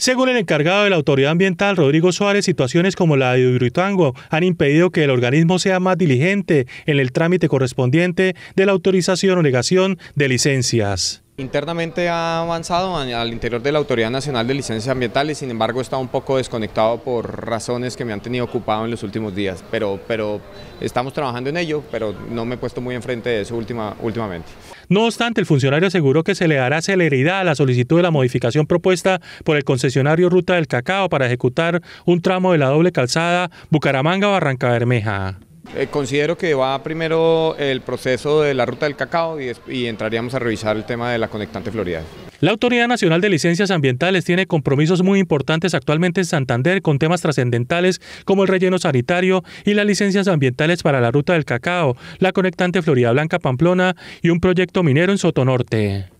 Según el encargado de la Autoridad Ambiental, Rodrigo Suárez, situaciones como la de Hidroituango han impedido que el organismo sea más diligente en el trámite correspondiente de la autorización o negación de licencias. Internamente ha avanzado al interior de la Autoridad Nacional de Licencias Ambientales, sin embargo está un poco desconectado por razones que me han tenido ocupado en los últimos días, pero, pero estamos trabajando en ello, pero no me he puesto muy enfrente de eso última, últimamente. No obstante, el funcionario aseguró que se le dará celeridad a la solicitud de la modificación propuesta por el concesionario Ruta del Cacao para ejecutar un tramo de la doble calzada Bucaramanga-Barranca Bermeja. Eh, considero que va primero el proceso de la ruta del cacao y, y entraríamos a revisar el tema de la conectante Florida. La Autoridad Nacional de Licencias Ambientales tiene compromisos muy importantes actualmente en Santander con temas trascendentales como el relleno sanitario y las licencias ambientales para la ruta del cacao, la conectante Florida Blanca Pamplona y un proyecto minero en Sotonorte.